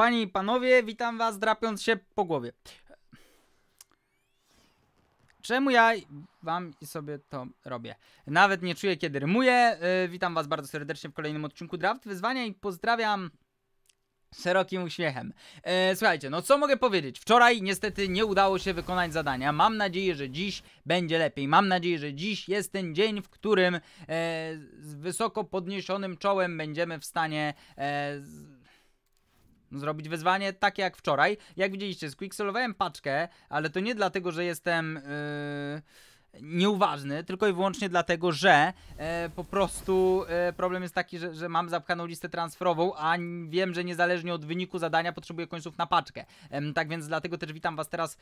Panie i panowie, witam was drapiąc się po głowie. Czemu ja wam i sobie to robię? Nawet nie czuję, kiedy rymuję. Yy, witam was bardzo serdecznie w kolejnym odcinku Draft Wyzwania i pozdrawiam szerokim uśmiechem. E, słuchajcie, no co mogę powiedzieć? Wczoraj niestety nie udało się wykonać zadania. Mam nadzieję, że dziś będzie lepiej. Mam nadzieję, że dziś jest ten dzień, w którym e, z wysoko podniesionym czołem będziemy w stanie... E, z zrobić wyzwanie takie jak wczoraj. Jak widzieliście, squicksolowałem paczkę, ale to nie dlatego, że jestem... Yy nieuważny, tylko i wyłącznie dlatego, że yy, po prostu yy, problem jest taki, że, że, mam zapchaną listę transferową, a wiem, że niezależnie od wyniku zadania potrzebuję końców na paczkę. tak więc dlatego też witam Was teraz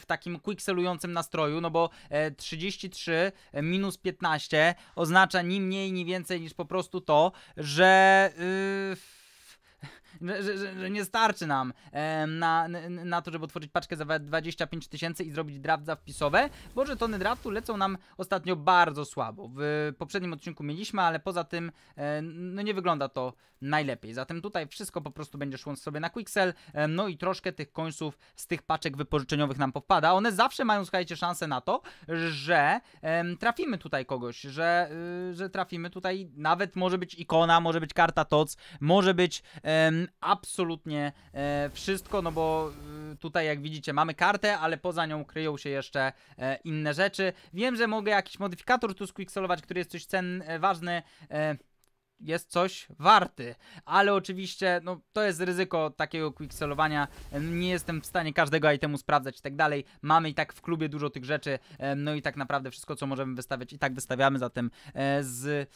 w takim quickselującym nastroju, no bo 33 e, e, minus 15 oznacza ni mniej, ni więcej niż po prostu to, że... Yy, no, że, że, że nie starczy nam e, na, na to, żeby otworzyć paczkę za 25 tysięcy i zrobić draft za wpisowe, bo tony draftu lecą nam ostatnio bardzo słabo. W poprzednim odcinku mieliśmy, ale poza tym e, no nie wygląda to najlepiej. Zatem tutaj wszystko po prostu będzie szło sobie na Quixel, e, no i troszkę tych końców z tych paczek wypożyczeniowych nam powpada. One zawsze mają, słuchajcie, szansę na to, że trafimy tutaj kogoś, że, y, że trafimy tutaj, nawet może być ikona, może być karta TOC, może być absolutnie e, wszystko, no bo y, tutaj jak widzicie mamy kartę, ale poza nią kryją się jeszcze e, inne rzeczy. Wiem, że mogę jakiś modyfikator tu squicksolować, który jest coś cen, e, ważny, jest coś warty, ale oczywiście no, to jest ryzyko takiego quickselowania, nie jestem w stanie każdego itemu sprawdzać i tak dalej, mamy i tak w klubie dużo tych rzeczy, no i tak naprawdę wszystko co możemy wystawiać i tak wystawiamy, zatem z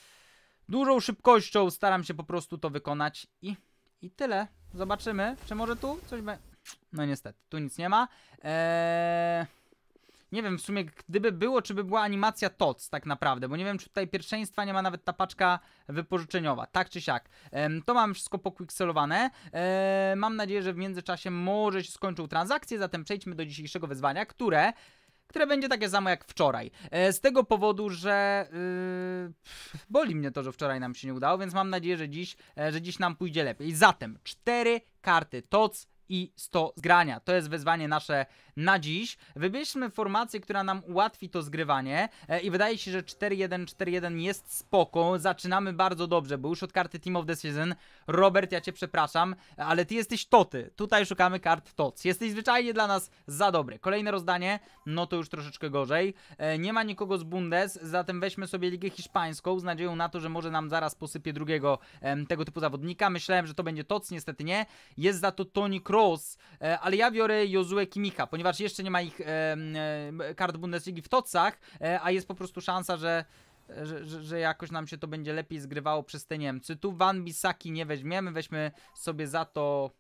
dużą szybkością staram się po prostu to wykonać i i tyle. Zobaczymy, czy może tu coś by... No niestety, tu nic nie ma. Eee... Nie wiem w sumie, gdyby było, czy by była animacja TOC tak naprawdę, bo nie wiem, czy tutaj pierwszeństwa nie ma nawet ta paczka wypożyczeniowa, tak czy siak. Ehm, to mam wszystko pokwikselowane. Ehm, mam nadzieję, że w międzyczasie może się skończą transakcje, zatem przejdźmy do dzisiejszego wyzwania, które które będzie takie samo jak wczoraj. E, z tego powodu, że yy, boli mnie to, że wczoraj nam się nie udało, więc mam nadzieję, że dziś, e, że dziś nam pójdzie lepiej. Zatem cztery karty TOC i 100 zgrania. To jest wyzwanie nasze na dziś. Wybierzmy formację, która nam ułatwi to zgrywanie e, i wydaje się, że 4-1-4-1 jest spoko. Zaczynamy bardzo dobrze, bo już od karty Team of the Season. Robert, ja cię przepraszam, ale ty jesteś Toty. Tutaj szukamy kart Tots. Jesteś zwyczajnie dla nas za dobry. Kolejne rozdanie, no to już troszeczkę gorzej. E, nie ma nikogo z Bundes, zatem weźmy sobie Ligę Hiszpańską z nadzieją na to, że może nam zaraz posypie drugiego tego typu zawodnika. Myślałem, że to będzie Toc, niestety nie. Jest za to Tony. Kroos, e, ale ja biorę Jozue Kimicha, ponieważ jeszcze nie ma ich e, kart Bundesligi w tocach, e, a jest po prostu szansa, że że, że, jakoś nam się to będzie lepiej zgrywało przez te Niemcy. Tu Van Bisaki nie weźmiemy, weźmy sobie za to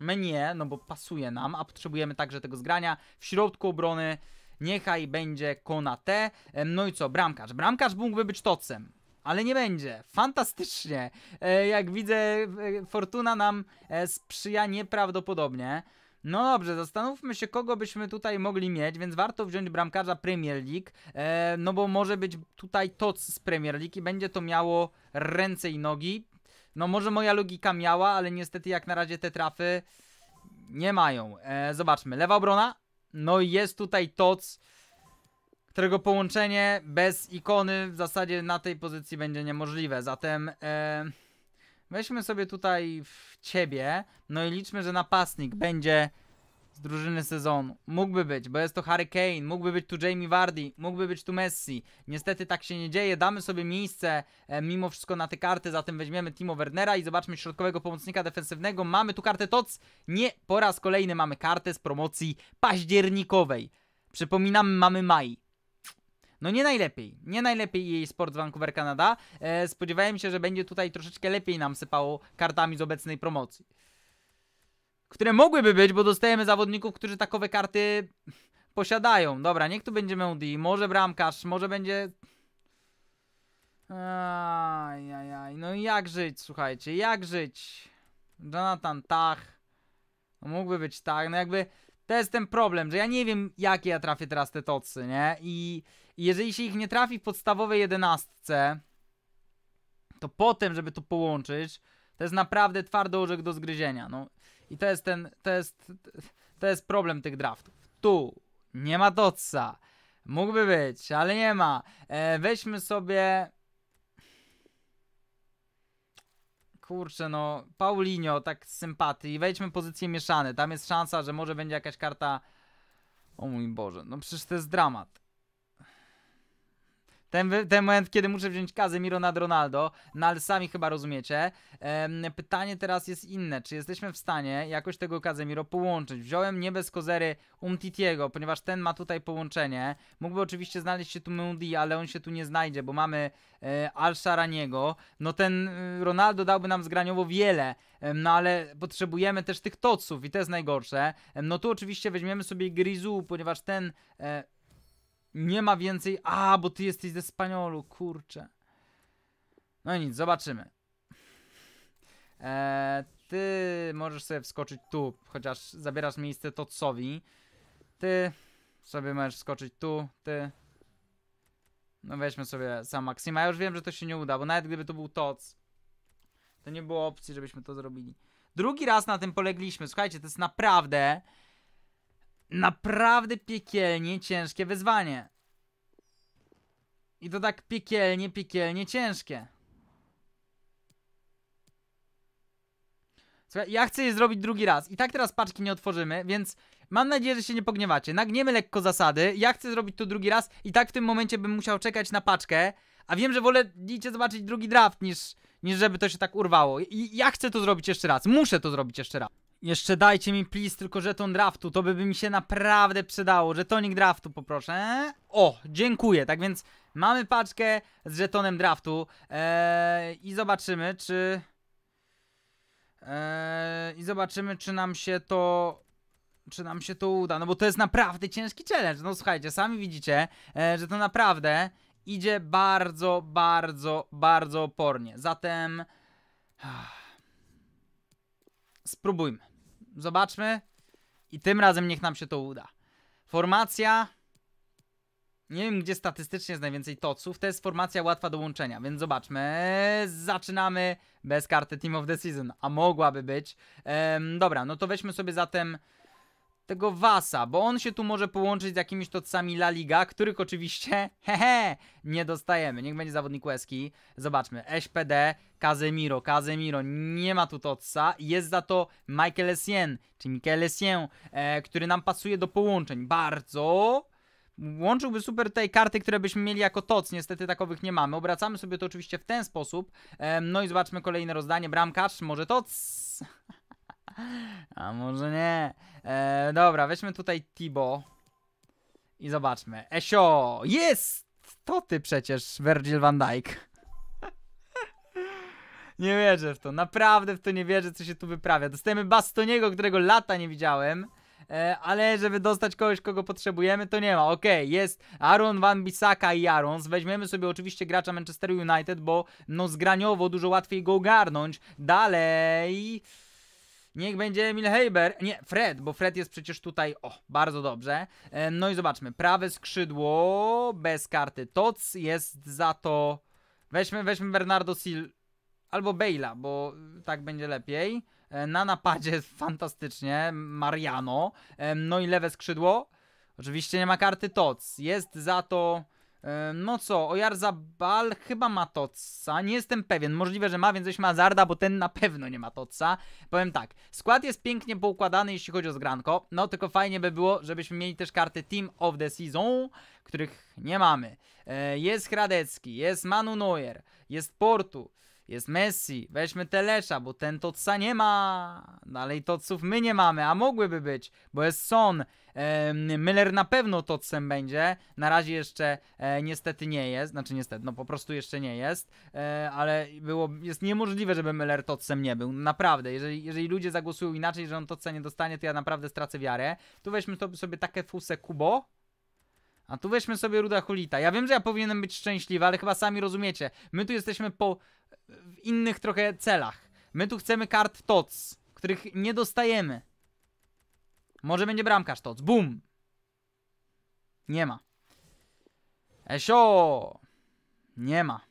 mnie, no bo pasuje nam, a potrzebujemy także tego zgrania. W środku obrony niechaj będzie Konate. No i co, bramkarz. Bramkarz mógłby być tocem ale nie będzie. Fantastycznie. E, jak widzę, e, fortuna nam e, sprzyja nieprawdopodobnie. No dobrze, zastanówmy się, kogo byśmy tutaj mogli mieć, więc warto wziąć bramkarza Premier League, e, no bo może być tutaj toc z Premier League i będzie to miało ręce i nogi. No może moja logika miała, ale niestety jak na razie te trafy nie mają. E, zobaczmy, lewa obrona, no i jest tutaj toc którego połączenie bez ikony w zasadzie na tej pozycji będzie niemożliwe. Zatem e, weźmy sobie tutaj w ciebie, no i liczmy, że napastnik będzie z drużyny sezonu. Mógłby być, bo jest to Harry Kane, mógłby być tu Jamie Vardy, mógłby być tu Messi. Niestety tak się nie dzieje, damy sobie miejsce e, mimo wszystko na te karty, zatem weźmiemy Timo Wernera i zobaczmy środkowego pomocnika defensywnego. Mamy tu kartę TOC, nie, po raz kolejny mamy kartę z promocji październikowej. Przypominam, mamy maj no nie najlepiej. Nie najlepiej jej sport z Vancouver Canada. E, spodziewałem się, że będzie tutaj troszeczkę lepiej nam sypało kartami z obecnej promocji. Które mogłyby być, bo dostajemy zawodników, którzy takowe karty posiadają. Dobra, niech tu będzie Meudi, może bramkarz, może będzie... Aj, aj, aj. No i jak żyć, słuchajcie, jak żyć? Jonathan Tach. No mógłby być tak, no jakby... To jest ten problem, że ja nie wiem, jakie ja trafię teraz te tocy, nie? I i jeżeli się ich nie trafi w podstawowej jedenastce, to potem, żeby to połączyć, to jest naprawdę twardy orzech do zgryzienia. No. I to jest ten, to jest, to jest problem tych draftów. Tu nie ma Dotsa. Mógłby być, ale nie ma. E, weźmy sobie... Kurczę, no, Paulinho, tak z sympatii. Wejdźmy pozycję mieszane. Tam jest szansa, że może będzie jakaś karta... O mój Boże, no przecież to jest dramat. Ten, ten moment, kiedy muszę wziąć Kazemiro nad Ronaldo, no ale sami chyba rozumiecie. pytanie teraz jest inne, czy jesteśmy w stanie jakoś tego Kazemiro połączyć? Wziąłem nie bez kozery Umtitiego, ponieważ ten ma tutaj połączenie. Mógłby oczywiście znaleźć się tu Mundi, ale on się tu nie znajdzie, bo mamy e, Al-Sharaniego. No ten y, Ronaldo dałby nam zgraniowo wiele, no ale potrzebujemy też tych toców i to jest najgorsze. No tu oczywiście weźmiemy sobie Grizu, ponieważ ten... E, nie ma więcej, a, bo ty jesteś ze Spaniolu, kurczę. No i nic, zobaczymy. E, ty możesz sobie wskoczyć tu, chociaż zabierasz miejsce Totsowi. Ty sobie możesz wskoczyć tu, ty. No weźmy sobie sam Maxima. Ja już wiem, że to się nie uda, bo nawet gdyby to był Tots, to nie było opcji, żebyśmy to zrobili. Drugi raz na tym polegliśmy. Słuchajcie, to jest naprawdę naprawdę piekielnie ciężkie wyzwanie. I to tak piekielnie, piekielnie ciężkie. Słuchaj, ja chcę je zrobić drugi raz. I tak teraz paczki nie otworzymy, więc mam nadzieję, że się nie pogniewacie. Nagniemy lekko zasady. Ja chcę zrobić to drugi raz i tak w tym momencie bym musiał czekać na paczkę. A wiem, że wolę idzie zobaczyć drugi draft niż, niż żeby to się tak urwało. I ja chcę to zrobić jeszcze raz. Muszę to zrobić jeszcze raz. Jeszcze dajcie mi please tylko żeton draftu, to by mi się naprawdę przydało. Żetonik draftu poproszę. O, dziękuję. Tak więc mamy paczkę z żetonem draftu eee, i zobaczymy czy... Eee, I zobaczymy czy nam się to czy nam się to uda, no bo to jest naprawdę ciężki challenge, no słuchajcie, sami widzicie, eee, że to naprawdę idzie bardzo, bardzo, bardzo opornie, zatem ah, spróbujmy. Zobaczmy. I tym razem niech nam się to uda. Formacja. Nie wiem, gdzie statystycznie jest najwięcej toców. To jest formacja łatwa do łączenia, więc zobaczmy. Zaczynamy bez karty Team of the Season, a mogłaby być. Ehm, dobra, no to weźmy sobie zatem tego Wasa, bo on się tu może połączyć z jakimiś tocami La Liga, których oczywiście, hehe, nie dostajemy. Niech będzie zawodnik łeski. Zobaczmy, SPD, Kazemiro. Kazemiro, nie ma tu totsa. Jest za to Michael Essien, czy Michael Essien, e, który nam pasuje do połączeń. Bardzo łączyłby super tej karty, które byśmy mieli jako toc, niestety takowych nie mamy. Obracamy sobie to oczywiście w ten sposób. E, no i zobaczmy kolejne rozdanie. Bramkarz, może toc. A może nie? E, dobra, weźmy tutaj Tibo. I zobaczmy. Esio! Jest! To ty przecież, Virgil van Dijk. nie wierzę w to. Naprawdę w to nie wierzę, co się tu wyprawia. Dostajemy Bastoniego, którego lata nie widziałem. E, ale żeby dostać kogoś, kogo potrzebujemy, to nie ma. Okej, okay, jest Aaron Van Bissaka i Arons. Weźmiemy sobie oczywiście gracza Manchester United, bo no zgraniowo dużo łatwiej go ogarnąć. Dalej... Niech będzie Emil Heiber. Nie, Fred, bo Fred jest przecież tutaj. O, bardzo dobrze. E, no i zobaczmy. Prawe skrzydło bez karty. Toc jest za to. Weźmy, weźmy Bernardo Sil. Albo Bejla, bo tak będzie lepiej. E, na napadzie fantastycznie. Mariano. E, no i lewe skrzydło. Oczywiście nie ma karty Toc. Jest za to. E, no co, Ojarzabal chyba ma Totsa, nie jestem pewien, możliwe, że ma, więc weźmy Azarda, bo ten na pewno nie ma Totsa. Powiem tak, skład jest pięknie poukładany, jeśli chodzi o zgranko, no tylko fajnie by było, żebyśmy mieli też karty Team of the Season, których nie mamy. E, jest Hradecki, jest Manu Neuer, jest Portu, jest Messi, weźmy Telesza, bo ten Totsa nie ma. Dalej no Totsów my nie mamy, a mogłyby być, bo jest Son. E, Miller na pewno Totsem będzie. Na razie jeszcze e, niestety nie jest, znaczy niestety, no po prostu jeszcze nie jest, e, ale było, jest niemożliwe, żeby Miller Totsem nie był. Naprawdę, jeżeli, jeżeli ludzie zagłosują inaczej, że on Totsa nie dostanie, to ja naprawdę stracę wiarę. Tu weźmy sobie takie fuse Kubo, a tu weźmy sobie Ruda Hulita. Ja wiem, że ja powinienem być szczęśliwy, ale chyba sami rozumiecie. My tu jesteśmy po w innych trochę celach. My tu chcemy kart TOC, których nie dostajemy. Może będzie bramkarz TOC. Bum! Nie ma. Esio! Nie ma.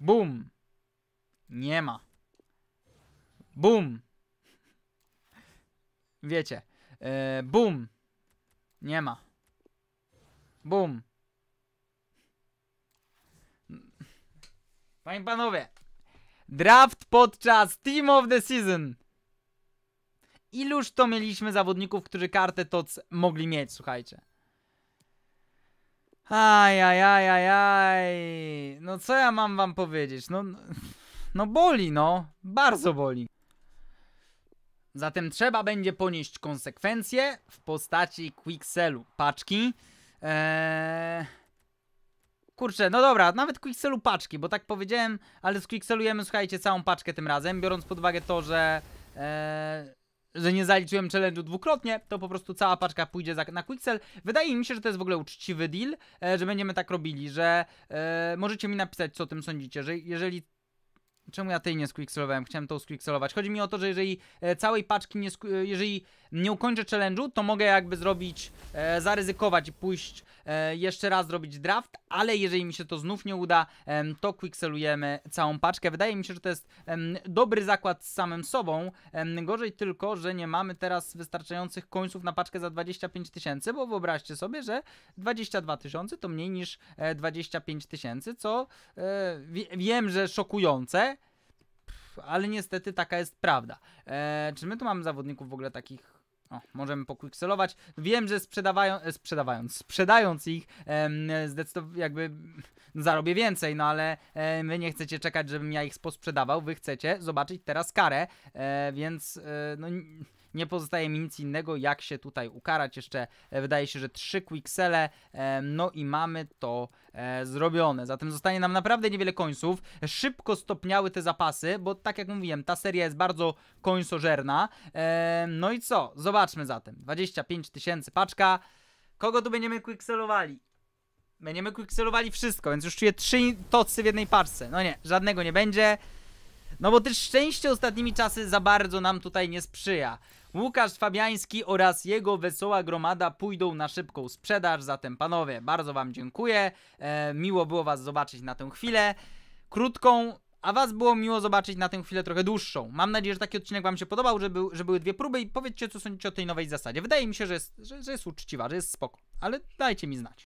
Bum! Nie ma. Bum! Wiecie. Yy, bum! Nie ma. Bum! Panie i panowie, draft podczas Team of the Season. Iluż to mieliśmy zawodników, którzy kartę TOC mogli mieć, słuchajcie. Aj, aj, aj, aj, aj. No co ja mam wam powiedzieć? No, no boli, no. Bardzo boli. Zatem trzeba będzie ponieść konsekwencje w postaci quick sellu Paczki. Eee... Kurczę, no dobra, nawet Quixelu paczki, bo tak powiedziałem, ale squixelujemy, słuchajcie, całą paczkę tym razem, biorąc pod uwagę to, że... E, że nie zaliczyłem challenge'u dwukrotnie, to po prostu cała paczka pójdzie za, na Quixel. Wydaje mi się, że to jest w ogóle uczciwy deal, e, że będziemy tak robili, że e, możecie mi napisać, co o tym sądzicie, że jeżeli Czemu ja tej nie squicksolowałem? Chciałem tą squicksolować. Chodzi mi o to, że jeżeli e, całej paczki nie e, jeżeli nie ukończę challenge'u, to mogę jakby zrobić, e, zaryzykować i pójść e, jeszcze raz zrobić draft, ale jeżeli mi się to znów nie uda, e, to quickselujemy całą paczkę. Wydaje mi się, że to jest e, dobry zakład z samym sobą. E, gorzej tylko, że nie mamy teraz wystarczających końców na paczkę za 25 tysięcy, bo wyobraźcie sobie, że 22 tysiące to mniej niż e, 25 tysięcy, co e, wiem, że szokujące, ale niestety taka jest prawda. Eee, czy my tu mamy zawodników w ogóle takich o, możemy pokwikselować. Wiem, że sprzedawają, e, sprzedawając, sprzedając ich, zdecydowanie jakby zarobię więcej, no ale wy nie chcecie czekać, żebym ja ich posprzedawał, wy chcecie zobaczyć teraz karę, eee, więc e, no nie pozostaje mi nic innego, jak się tutaj ukarać. Jeszcze e, wydaje się, że trzy quicksele, e, no i mamy to e, zrobione. Zatem zostanie nam naprawdę niewiele końców. Szybko stopniały te zapasy, bo tak jak mówiłem, ta seria jest bardzo końsożerna. No i co? Zobaczmy zatem. 25 tysięcy paczka. Kogo tu będziemy quickselowali? Będziemy quickselowali wszystko, więc już czuję trzy tocy w jednej paczce. No nie, żadnego nie będzie. No bo też szczęście ostatnimi czasy za bardzo nam tutaj nie sprzyja. Łukasz Fabiański oraz jego wesoła gromada pójdą na szybką sprzedaż, zatem panowie, bardzo wam dziękuję. E, miło było was zobaczyć na tę chwilę. Krótką, a was było miło zobaczyć na tę chwilę trochę dłuższą. Mam nadzieję, że taki odcinek wam się podobał, że, był, że były dwie próby i powiedzcie, co sądzicie o tej nowej zasadzie. Wydaje mi się, że jest, że, że jest uczciwa, że jest spoko, ale dajcie mi znać.